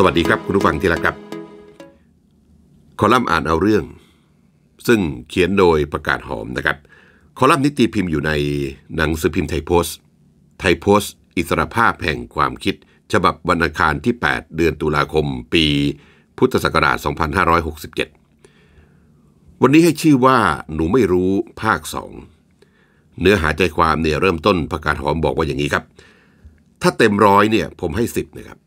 สวัสดีครับ คุณผู้ฟังที่รักครับ คอลัมน์อ่านเอาเรื่อง ซึ่งเขียนโดยประกาศหอมนะครับ คอลัมน์นิติพิมพ์อยู่ในหนังสือพิมพ์ไทยโพสต์ ไทยโพสต์ อิสรภาพแห่งความคิด ฉบับวันอังคารที่ 8 เดือนตุลาคมปี พุทธศักราช2567 วันนี้ให้ชื่อว่าหนูไม่รู้ภาค 2 เนื้อหาใจความเนี่ยเริ่มต้นประกาศหอมบอกว่าอย่างนี้ครับ ถ้าเต็มร้อยเนี่ยผมให้ 10นะครับ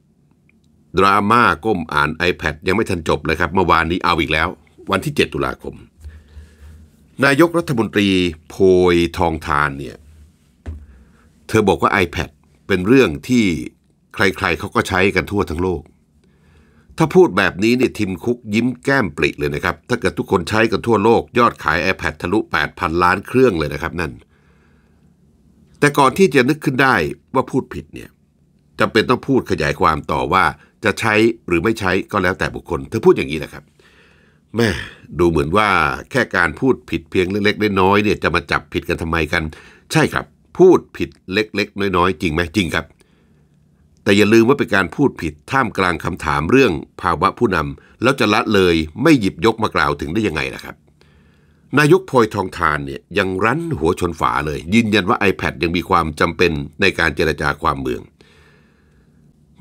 ดราม่าก้มอ่าน iPad ยังไม่ทันจบเลยครับเมื่อวานนี้เอาอีกแล้ว วันที่ 7 ตุลาคม นายกรัฐมนตรีโพยทองทานเนี่ยเธอบอกว่า iPad เป็นเรื่องที่ใครๆเขาก็ใช้กันทั่วทั้งโลก ถ้าพูดแบบนี้เนี่ยทิมคุกยิ้มแก้มปริเลยนะครับถ้าเกิดทุกคนใช้กันทั่วโลก ยอดขาย iPad ทะลุ 8,000ล้านเครื่องเลยนะครับนั่น แต่ก่อนที่จะนึกขึ้นได้ว่าพูดผิดเนี่ยจำเป็นต้องพูดขยายความต่อว่าจะใช้หรือไม่ใช้ก็แล้วแต่บุคคลเธอพูดอย่างนี้นะครับแม่ดูเหมือนว่าแค่การพูดผิดเพียงเล็กๆน้อยๆเนี่ยจะมาจับผิดกันทำไมกัน ใช่ครับ พูดผิดเล็กๆน้อยๆ จริงไหมจริงครับ แต่อย่าลืมว่าเป็นการพูดผิดท่ามกลางคำถามเรื่องภาวะผู้นำแล้วจะละเลยไม่หยิบยกมากล่าวถึงได้ยังไงล่ะครับนายกพลอยทองทานเนี่ยยังรั้นหัวชนฝาเลย ยืนยันว่า iPad ยังมีความจำเป็นในการเจรจาความเมือง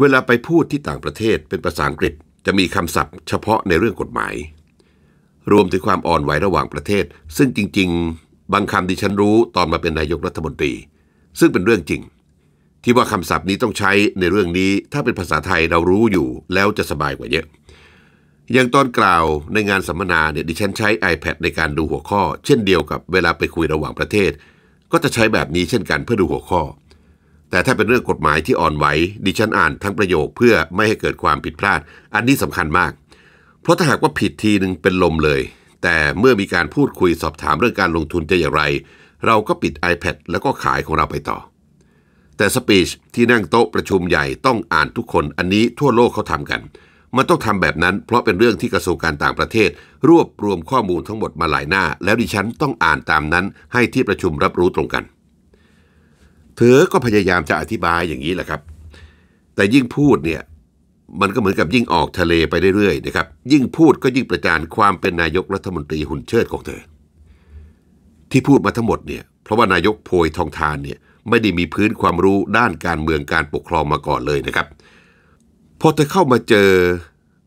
เวลาไปพูดที่ต่างประเทศ เป็นภาษาอังกฤษ จะมีคำศัพท์เฉพาะในเรื่องกฎหมาย รวมถึงความอ่อนไหวระหว่างประเทศ ซึ่งจริงๆ บางคำที่ฉันรู้ตอนมาเป็นนายกรัฐมนตรี ซึ่งเป็นเรื่องจริง ที่ว่าคำศัพท์นี้ต้องใช้ในเรื่องนี้ถ้าเป็นภาษาไทยเรารู้อยู่ แล้วจะสบายกว่าเยอะอย่างตอนกล่าวในงานสัมมนาเนี่ยดิฉันใช้ iPad ในการดูหัวข้อ เช่นเดียวกับเวลาไปคุยระหว่างประเทศ ก็จะใช้แบบนี้เช่นกันเพื่อดูหัวข้อแต่ถ้าเป็นเรื่องกฎหมายที่อ่อนไหวดิฉันอ่านทั้งประโยคเพื่อไม่ให้เกิดความผิดพลาด อันนี้สำคัญมาก เพราะถ้าหากว่าผิดทีหนึ่งเป็นลมเลย แต่เมื่อมีการพูดคุยสอบถามเรื่องการลงทุนจะอย่างไร เราก็ปิด iPad แล้วก็ขายของเราไปต่อ แต่สปีชที่นั่งโต๊ะประชุมใหญ่ต้องอ่านทุกคนอันนี้ทั่วโลกเขาทำกันมันต้องทำแบบนั้นเพราะเป็นเรื่องที่กระทรวงการต่างประเทศ รวบรวมข้อมูลทั้งหมดมาหลายหน้า แล้วดิฉันต้องอ่านตามนั้นให้ที่ประชุมรับรู้ตรงกันเธอก็พยายามจะอธิบายอย่างนี้แหละครับ แต่ยิ่งพูดเนี่ยมันก็เหมือนกับยิ่งออกทะเลไปเรื่อยๆนะครับ ยิ่งพูดก็ยิ่งประจานความเป็นนายกรัฐมนตรีหุ่นเชิดของเธอที่พูดมาทั้งหมดเนี่ยเพราะว่านายกโพยทองทานเนี่ยไม่ได้มีพื้นความรู้ด้านการเมืองการปกครองมาก่อนเลยนะครับพอเธอเข้ามาเจอ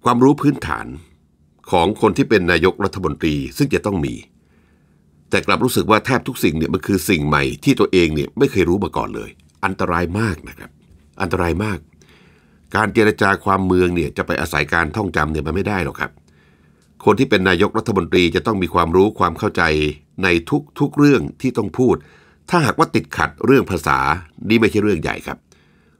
ความรู้พื้นฐานของคนที่เป็นนายกรัฐมนตรีซึ่งจะต้องมีแต่กลับรู้สึกว่า แทบทุกสิ่งเนี่ยมันคือสิ่งใหม่ที่ตัวเองเนี่ยไม่เคยรู้มาก่อนเลย อันตรายมากนะครับ อันตรายมาก การเจรจาความเมืองเนี่ยจะไปอาศัยการท่องจำเนี่ยมันไม่ได้หรอกครับ คนที่เป็นนายกรัฐมนตรีจะต้องมีความรู้ความเข้าใจในทุกๆเรื่องที่ต้องพูด ถ้าหากว่าติดขัดเรื่องภาษานี่ไม่ใช่เรื่องใหญ่ครับ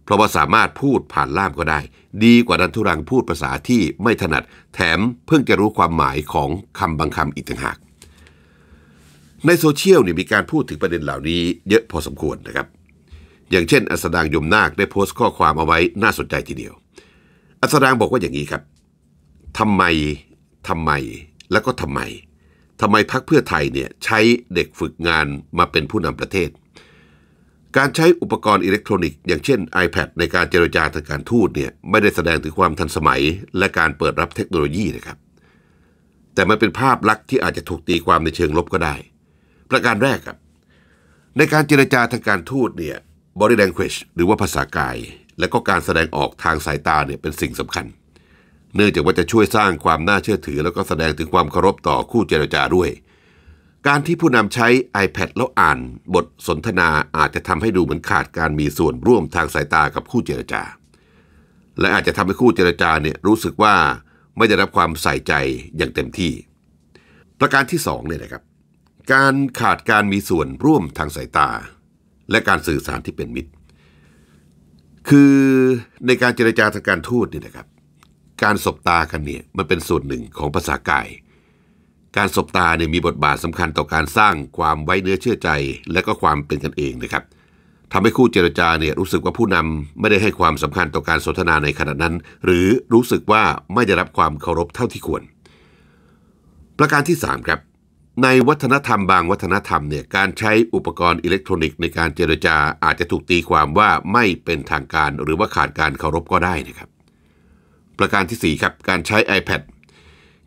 เพราะว่าสามารถพูดผ่านล่ามก็ได้ ดีกว่าดันทุรังพูดภาษาที่ไม่ถนัดแถมเพิ่งจะรู้ความหมายของคำบางคำอีกต่างหากในโซเชียลเนี่ยมีการพูดถึงประเด็นเหล่านี้เยอะพอสมควรนะครับ อย่างเช่นอัสดางยมนาคได้โพสต์ข้อความเอาไว้น่าสนใจทีเดียว อัสดางบอกว่าอย่างนี้ครับ ทำไม ทำไม แล้วก็ทำไม ทำไมพักเพื่อไทยเนี่ยใช้เด็กฝึกงานมาเป็นผู้นำประเทศ การใช้อุปกรณ์อิเล็กทรอนิกส์อย่างเช่น iPad ในการเจรจาทางการทูตเนี่ยไม่ได้แสดงถึงความทันสมัย และการเปิดรับเทคโนโลยีนะครับ แต่มันเป็นภาพลักษณ์ที่อาจจะถูกตีความในเชิงลบก็ได้ประการแรกครับ ในการเจรจาทางการทูตเนี่ย body language หรือว่าภาษากาย และก็การแสดงออกทางสายตาเนี่ยเป็นสิ่งสำคัญ เนื่องจากว่าจะช่วยสร้างความน่าเชื่อถือ แล้วก็แสดงถึงความเคารพต่อคู่เจรจาด้วย การที่ผู้นำใช้ iPad แล้วอ่านบทสนทนาอาจจะทำให้ดูเหมือนขาดการมีส่วนร่วมทางสายตากับคู่เจรจา และอาจจะทำให้คู่เจรจาเนี่ยรู้สึกว่าไม่ได้รับความใส่ใจอย่างเต็มที่ ประการที่2เนี่ยนะครับการขาดการมีส่วนร่วมทางสายตา และการสื่อสารที่เป็นมิตร คือในการเจรจาทางการทูตนี่นะครับ การสบตากันเนี่ยมันเป็นส่วนหนึ่งของภาษากายการสบตาเนี่ยมีบทบาทสำคัญต่อการสร้างความไว้เนื้อเชื่อใจ และก็ความเป็นกันเองนะครับทำให้คู่เจรจาเนี่ยรู้สึกว่าผู้นำไม่ได้ให้ความสำคัญต่อการสนทนาในขณะนั้น หรือรู้สึกว่าไม่ได้รับความเคารพเท่าที่ควร ประการที่ 3 ครับในวัฒนธรรมบางวัฒนธรรมเนี่ยการใช้อุปกรณ์อิเล็กทรอนิกส์ในการเจรจา อาจจะถูกตีความว่าไม่เป็นทางการหรือว่าขาดการเคารพก็ได้นะครับประการที่4ครับ การใช้ iPad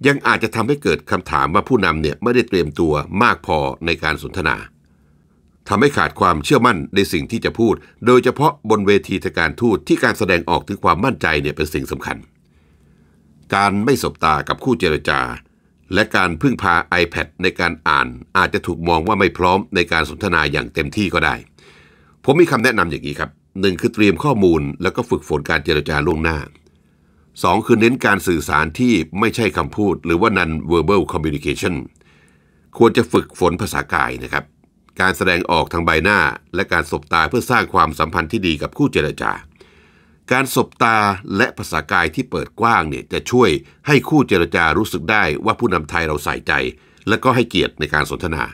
ยังอาจจะทำให้เกิดคำถามว่าผู้นำเนี่ยไม่ได้เตรียมตัวมากพอในการสนทนาทำให้ขาดความเชื่อมั่นในสิ่งที่จะพูด โดยเฉพาะบนเวทีทางการทูตที่การแสดงออกถึงความมั่นใจเนี่ยเป็นสิ่งสำคัญ การไม่สบตากับคู่เจรจาและการพึ่งพา iPad ในการอ่านอาจจะถูกมองว่าไม่พร้อมในการสนทนาอย่างเต็มที่ก็ได้ ผมมีคำแนะนำอย่างนี้ครับหนึ่งคือเตรียมข้อมูลแล้วก็ฝึกฝนการเจรจาล่วงหน้า 2. คือเน้นการสื่อสารที่ไม่ใช่คำพูดหรือว่า non verbal communication ควรจะฝึกฝนภาษากายนะครับ การแสดงออกทางใบหน้า และการสบตาเพื่อสร้างความสัมพันธ์ที่ดีกับคู่เจรจาการสบตาและภาษากายที่เปิดกว้างเนี่ยจะช่วยให้คู่เจรจารู้สึกได้ว่าผู้นำไทยเราใส่ใจ และก็ให้เกียรติในการสนทนา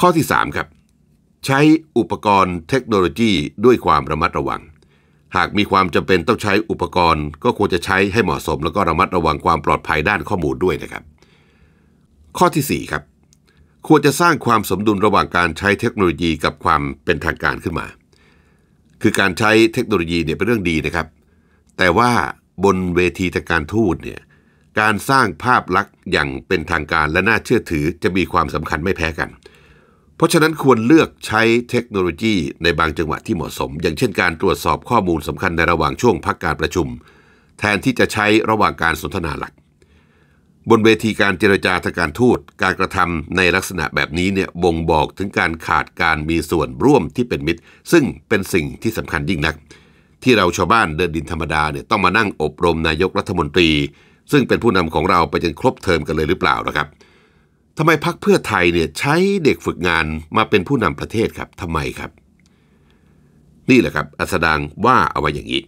ข้อที่ 3 ครับ ใช้อุปกรณ์เทคโนโลยีด้วยความระมัดระวัง หากมีความจำเป็นต้องใช้อุปกรณ์ ก็ควรจะใช้ให้เหมาะสมแล้วก็ระมัดระวังความปลอดภัยด้านข้อมูลด้วยนะครับ ข้อที่ 4 ครับ ควรจะสร้างความสมดุลระหว่างการใช้เทคโนโลยีกับความเป็นทางการขึ้นมาคือการใช้เทคโนโลยีเนี่ยเป็นเรื่องดีนะครับ แต่ว่าบนเวทีทางการทูตเนี่ย การสร้างภาพลักษณ์อย่างเป็นทางการและน่าเชื่อถือจะมีความสำคัญไม่แพ้กัน เพราะฉะนั้นควรเลือกใช้เทคโนโลยีในบางจังหวะที่เหมาะสม อย่างเช่นการตรวจสอบข้อมูลสำคัญในระหว่างช่วงพักการประชุม แทนที่จะใช้ระหว่างการสนทนาหลักบนเวทีการเจรจาทางการทูต การกระทำในลักษณะแบบนี้เนี่ยบ่งบอกถึงการขาดการมีส่วนร่วมที่เป็นมิตร ซึ่งเป็นสิ่งที่สำคัญยิ่งนัก ที่เราชาวบ้านเดินดินธรรมดาเนี่ยต้องมานั่งอบรมนายกรัฐมนตรี ซึ่งเป็นผู้นำของเราไปจนครบเทอมกันเลยหรือเปล่านะครับทำไมพักเพื่อไทยเนี่ยใช้เด็กฝึกงานมาเป็นผู้นำประเทศครับทำไมครับ นี่แหละครับ อัสดางว่าเอาไว้อย่างนี้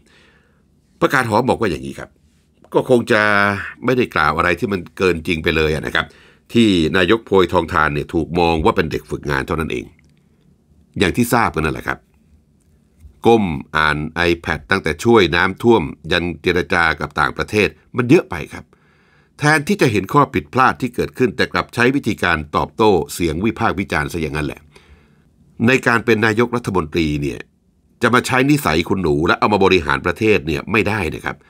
ประกาศหอบอกว่าอย่างนี้ครับก็คงจะไม่ได้กล่าวอะไรที่มันเกินจริงไปเลยนะครับ ที่นายกโพยทองทานเนี่ยถูกมองว่าเป็นเด็กฝึกงานเท่านั้นเอง อย่างที่ทราบกันนั่นแหละครับ ก้มอ่าน iPad ตั้งแต่ช่วยน้ำท่วมยันเจรจากับต่างประเทศมันเยอะไปครับ แทนที่จะเห็นข้อผิดพลาดที่เกิดขึ้น แต่กลับใช้วิธีการตอบโต้เสียงวิพากษ์วิจารณ์ซะอย่างนั้นแหละในการเป็นนายกรัฐมนตรีเนี่ยจะมาใช้นิสัยคุณหนูและเอามาบริหารประเทศเนี่ยไม่ได้นะครับเ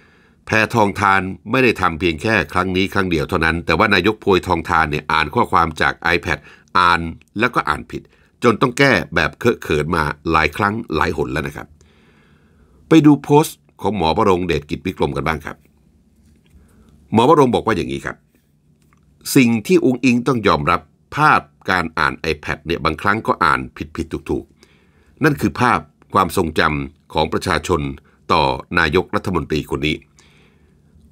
แพทองทานไม่ได้ทำเพียงแค่ครั้งนี้ครั้งเดียวเท่านั้น แต่ว่านายกโพยทองทานเนี่ยอ่านข้อความจาก iPad อ่านแล้วก็อ่านผิด จนต้องแก้แบบเคอะเขินมาหลายครั้งหลายหนแล้วนะครับ ไปดูโพสต์ของหมอประงเดชกิจวิกรมกันบ้างครับ หมอประงบอกว่าอย่างนี้ครับ สิ่งที่องค์อิงต้องยอมรับภาพการอ่าน iPad เนี่ยบางครั้งก็อ่านผิดผิดถูกถูกนั่นคือภาพความทรงจำของประชาชนต่อนายกรัฐมนตรีคนนี้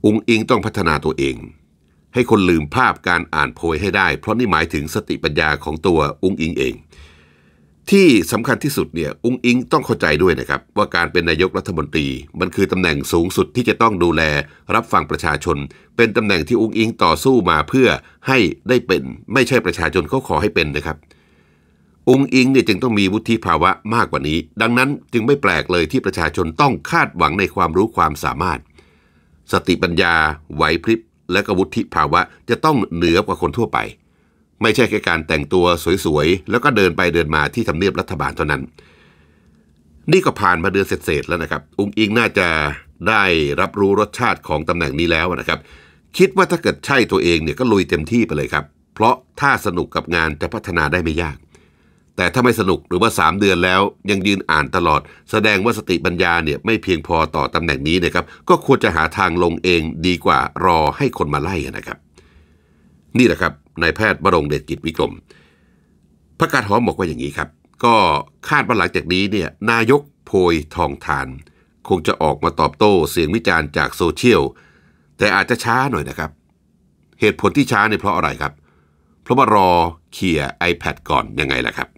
องอิงต้องพัฒนาตัวเอง ให้คนลืมภาพการอ่านโพยให้ได้เพราะนี่หมายถึงสติปัญญาของตัวองอิงเอง ที่สำคัญที่สุดเนี่ยองอิงต้องเข้าใจด้วยนะครับว่าการเป็นนายกรัฐมนตรี มันคือตำแหน่งสูงสุดที่จะต้องดูแลรับฟังประชาชน เป็นตำแหน่งที่องอิง ต่อสู้มาเพื่อให้ได้เป็นไม่ใช่ประชาชนเขาขอให้เป็นนะครับองอิงเนี่ยจึงต้องมีวุฒิภาวะมากกว่านี้ ดังนั้นจึงไม่แปลกเลยที่ประชาชนต้องคาดหวังในความรู้ความสามารถสติปัญญาไหวพริบ และกวุฒิภาวะ จะต้องเหนือกว่าคนทั่วไป ไม่ใช่แค่การแต่งตัวสวยๆ แล้วก็เดินไปเดินมาที่ทำเนียบรัฐบาลเท่านั้น นี่ก็ผ่านมาเดือนเศษๆแล้วนะครับ อุ้งอิงน่าจะได้รับรู้รสชาติของตำแหน่งนี้แล้วนะครับ คิดว่าถ้าเกิดใช่ตัวเองเนี่ยก็ลุยเต็มที่ไปเลยครับ เพราะถ้าสนุกกับงานจะพัฒนาได้ไม่ยากแต่ถ้าไม่สนุกหรือว่า 3 เดือนแล้ว ยังยืนอ่านตลอดแสดงว่าสติปัญญาเนี่ยไม่เพียงพอต่อตำแหน่งนี้นะครับก็ควรจะหาทางลงเองดีกว่า รอให้คนมาไล่นะครับ นี่แหละครับนายแพทย์บรงเดชกิจวิกรมพระกาศหอมบอกว่าอย่างนี้ครับ ก็คาดว่าหลังจากนี้เนี่ยนายกโพยทองทาน คงจะออกมาตอบโต้ เสียงวิจารณ์จากโซเชียลแต่อาจจะช้าหน่อยนะครับ เหตุผลที่ช้าเนี่ยเพราะอะไรครับ เพราะว่ารอเคลียร์ iPad ก่อนยังไงล่ะครับ